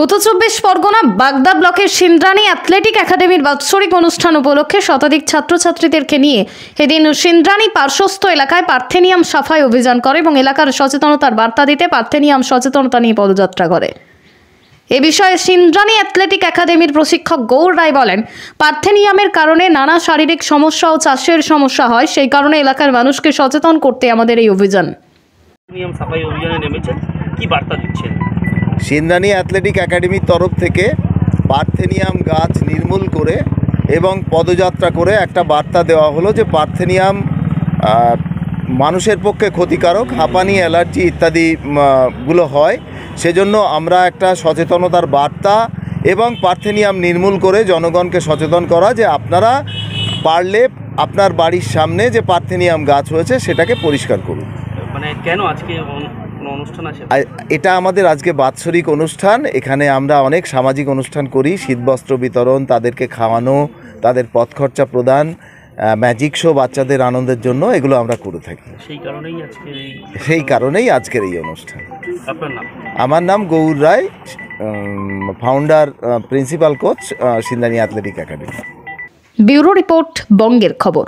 উত্তর চব্বিশ পরগনা বাগদা ব্লকের সিন্দ্রানী অ্যাথলেটিক একাডেমির বাৎসরিক অনুষ্ঠান উপলক্ষে শতাধিক ছাত্রছাত্রীদেরকে নিয়ে এদিন সিন্দ্রানি পার্শ্বস্থ এলাকায় পার্থেনিয়াম সাফাই অভিযান করে এবং এলাকার সচেতনতার বার্তা দিতে পার্থেনিয়াম সচেতনতা নিয়ে পদযাত্রা করে এ বিষয়ে সিন্দ্রানি অ্যাথলেটিক একাডেমির প্রশিক্ষক গৌর রায় বলেন পার্থেনিয়ামের কারণে নানা শারীরিক সমস্যা ও চাষের সমস্যা হয় সেই কারণে এলাকার মানুষকে সচেতন করতে আমাদের এই অভিযান সাফাই অভিযানে নেমেছেন কি বার্তা দিচ্ছেন সিন্দানি অ্যাথলেটিক একাডেমির তরফ থেকে পার্থেনিয়াম গাছ নির্মূল করে এবং পদযাত্রা করে একটা বার্তা দেওয়া হলো যে পার্থেনিয়াম মানুষের পক্ষে ক্ষতিকারক হাঁপানি অ্যালার্জি ইত্যাদি গুলো হয় সেজন্য আমরা একটা সচেতনতার বার্তা এবং পার্থেনিয়াম নির্মূল করে জনগণকে সচেতন করা যে আপনারা পারলে আপনার বাড়ির সামনে যে পার্থেনিয়াম গাছ হয়েছে সেটাকে পরিষ্কার করুন মানে কেন আজকে কোনো অনুষ্ঠান আছে এটা আমাদের আজকে বাৎসরিক অনুষ্ঠান এখানে আমরা অনেক সামাজিক অনুষ্ঠান করি শীতবস্ত্র বিতরণ তাদেরকে খাওয়ানো তাদের পথ খরচা প্রদান ম্যাজিক শো বাচ্চাদের আনন্দের জন্য এগুলো আমরা করে থাকি সেই কারণেই আজকে সেই কারণেই আজকের এই অনুষ্ঠান আমার নাম Gour Roy founder principal coach সিন্দানি অ্যাথলেটিক একাডেমি ব্যুরো রিপোর্ট বঙ্গের খবর